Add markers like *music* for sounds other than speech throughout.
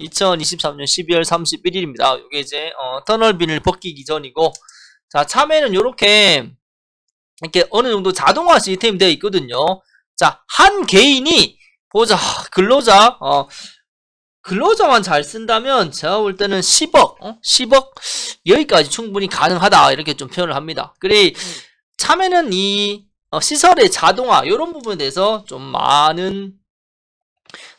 2023년 12월 31일입니다. 이게 이제 어, 터널빈을 벗기기 전이고 자 참외는 이렇게 이렇게 어느 정도 자동화 시스템이 되어 있거든요. 자한 개인이 보자 근로자 어, 근로자만 잘 쓴다면 제가 볼 때는 10억 어? 10억 여기까지 충분히 가능하다 이렇게 좀 표현을 합니다. 그리 참외는 이 어, 시설의 자동화 이런 부분에 대해서 좀 많은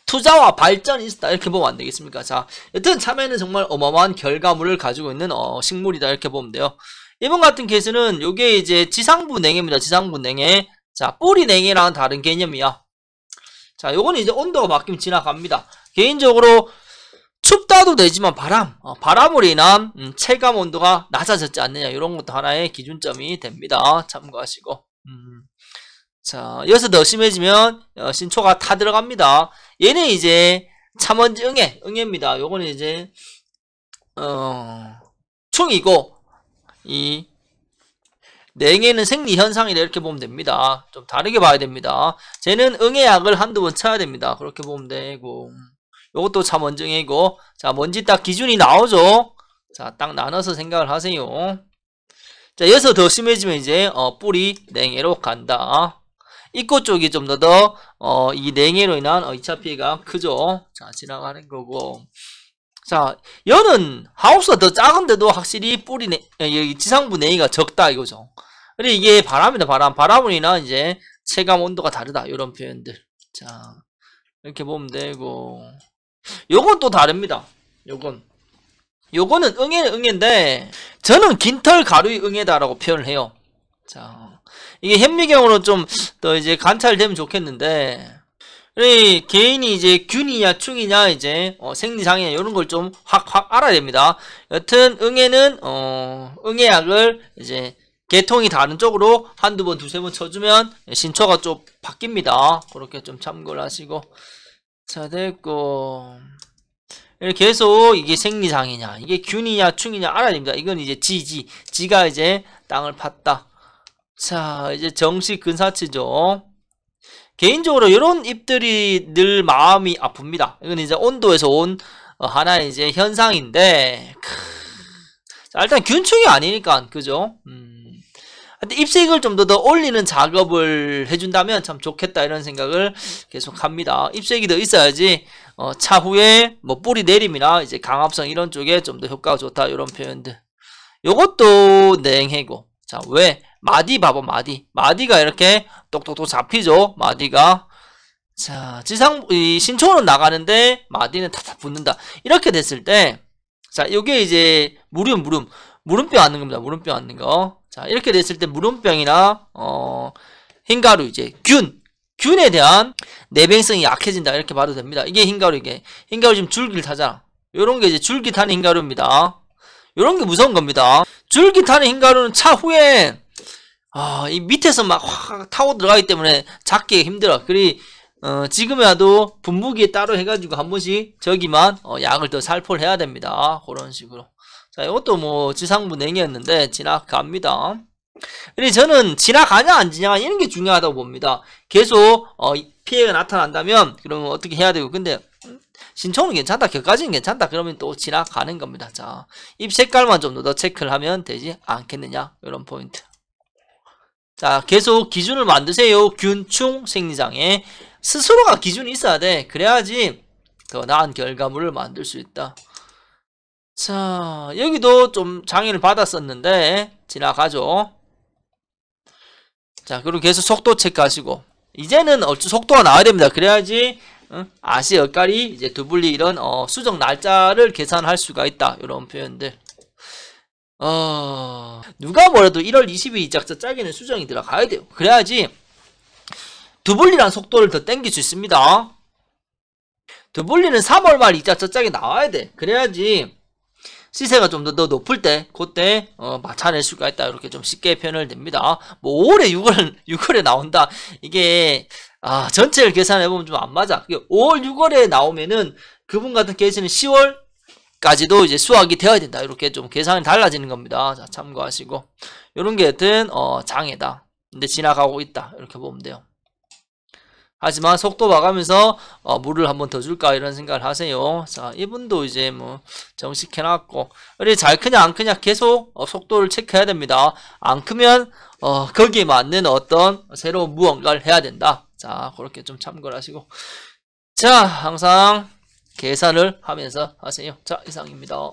투자와 발전이 있다 이렇게 보면 안 되겠습니까? 자, 여튼 참외는 정말 어마어마한 결과물을 가지고 있는 어, 식물이다 이렇게 보면 돼요. 이번 같은 케이스는 이게 이제 지상부 냉해입니다. 지상부 냉해. 자, 뿌리 냉해랑 다른 개념이야. 자, 요거는 이제 온도가 바뀌면 지나갑니다. 개인적으로 춥다도 되지만 바람, 어, 바람으로 인한 음, 체감 온도가 낮아졌지 않느냐 이런 것도 하나의 기준점이 됩니다. 참고하시고. 음. 자, 여기서 더 심해지면 어, 신초가 타 들어갑니다. 얘는 이제 참원지 응애, 응애입니다. 요거는 이제 어, 충이고 이 냉해는 생리현상이다 이렇게 보면 됩니다. 좀 다르게 봐야 됩니다. 쟤는 응애약을 한두 번 쳐야 됩니다. 그렇게 보면 되고 요것도 참원증이고 자 뭔지 딱 기준이 나오죠. 자 딱 나눠서 생각을 하세요. 자 여기서 더 심해지면 이제 어, 뿌리 냉해로 간다. 입구 쪽이 좀 더더 어, 이 냉해로 인한 2차 어, 피해가 크죠. 자, 지나가는 거고. 자, 여는 하우스가 더 작은데도 확실히 뿌리 내, 예, 지상부 냉이가 적다 이거죠. 그리고 이게 바람이다, 바람. 바람이나 이제 체감 온도가 다르다. 이런 표현들. 자, 이렇게 보면 되고. 요건 또 다릅니다. 요건. 요거는 응애 응애인데 저는 긴털 가루의 응애다라고 표현을 해요. 자, 이게 현미경으로 좀 더 이제 관찰되면 좋겠는데 개인이 이제 균이냐 충이냐 이제 어, 생리장애 이런 걸좀 확확 확 알아야 됩니다. 여튼 응애는 어, 응애약을 이제 개통이 다른 쪽으로 한두 번 두세 번 쳐주면 신초가 좀 바뀝니다. 그렇게 좀 참고를 하시고 자 됐고 계속 이게 생리장애냐 이게 균이냐 충이냐 알아야 됩니다. 이건 이제 지지 지가 이제 땅을 팠다. 자, 이제 정식 근사치죠. 개인적으로 이런 입들이 늘 마음이 아픕니다. 이건 이제 온도에서 온 어, 하나의 이제 현상인데, 자, 일단 균충이 아니니까, 그죠? 음. 근데 입색을 좀 더 더 올리는 작업을 해준다면 참 좋겠다 이런 생각을 계속 합니다. 입색이 더 있어야지 어, 차후에 뭐 뿌리 내림이나 이제 강압성 이런 쪽에 좀 더 효과가 좋다 이런 표현들. 요것도 냉해고. 자, 왜? 마디 봐봐 마디 마디가 이렇게 똑똑똑 잡히죠 마디가 자 지상 이 신촌은 나가는데 마디는 탁탁 붙는다 이렇게 됐을 때 자 요게 이제 무릎 무릎 무릎뼈 앉는 겁니다 무릎뼈 앉는 거 자 이렇게 됐을 때 무릎병이나 어 흰가루 이제 균 균에 대한 내병성이 약해진다 이렇게 봐도 됩니다 이게 흰가루 이게 흰가루 지금 줄기를 타잖아 요런 게 이제 줄기 타는 흰가루입니다 요런 게 무서운 겁니다 줄기 타는 흰가루는 차후에 아, 이 밑에서 막 확 타고 들어가기 때문에 잡기 힘들어. 그리 어, 지금이라도 분무기에 따로 해가지고 한 번씩 저기만 어, 약을 더 살포를 해야 됩니다. 그런 식으로. 자, 이것도 뭐 지상부 냉이었는데 지나갑니다. 근데 저는 지나가냐 안 지나가 이런 게 중요하다고 봅니다. 계속 어, 피해가 나타난다면 그러면 어떻게 해야 되고 근데 신청은 괜찮다, 결까지는 괜찮다. 그러면 또 지나가는 겁니다. 자, 입 색깔만 좀 더 체크를 하면 되지 않겠느냐 이런 포인트. 자, 계속 기준을 만드세요. 균충 생리장애. 스스로가 기준이 있어야 돼. 그래야지 더 나은 결과물을 만들 수 있다. 자, 여기도 좀 장애를 받았었는데 지나가죠. 자, 그리고 계속 속도 체크하시고 이제는 어찌 속도가 나와야 됩니다. 그래야지 응? 아시 엇갈이 이제 두블리 이런 어, 수정 날짜를 계산할 수가 있다. 이런 표현들. 어... 누가 뭐래도 1월 22일 작자 짜기는 수정이 들어가야 돼요. 그래야지 두블리란 속도를 더 땡길 수 있습니다. 두블리는 3월 말 2자 짜짝이 나와야 돼. 그래야지 시세가 좀 더 높을 때 그때 어, 맞춰낼 수가 있다. 이렇게 좀 쉽게 표현을 됩니다. 뭐 올해 6월 6월에 *laughs* 나온다. 이게 아 전체를 계산해 보면 좀 안 맞아. 5월 6월에 나오면은 그분 같은 케이스는 10월 까지도 이제 수학이 되어야 된다. 이렇게 좀 계산이 달라지는 겁니다. 자, 참고하시고. 이런 게 여튼, 어, 장애다. 근데 지나가고 있다. 이렇게 보면 돼요. 하지만 속도 봐가면서 어, 물을 한번 더 줄까 이런 생각을 하세요. 자, 이분도 이제 뭐 정식해놨고 우리 잘 크냐 안 크냐 계속 어, 속도를 체크해야 됩니다. 안 크면 어, 거기에 맞는 어떤 새로운 무언가를 해야 된다. 자, 그렇게 좀 참고를 하시고 자, 항상 계산을 하면서 하세요. 자, 이상입니다.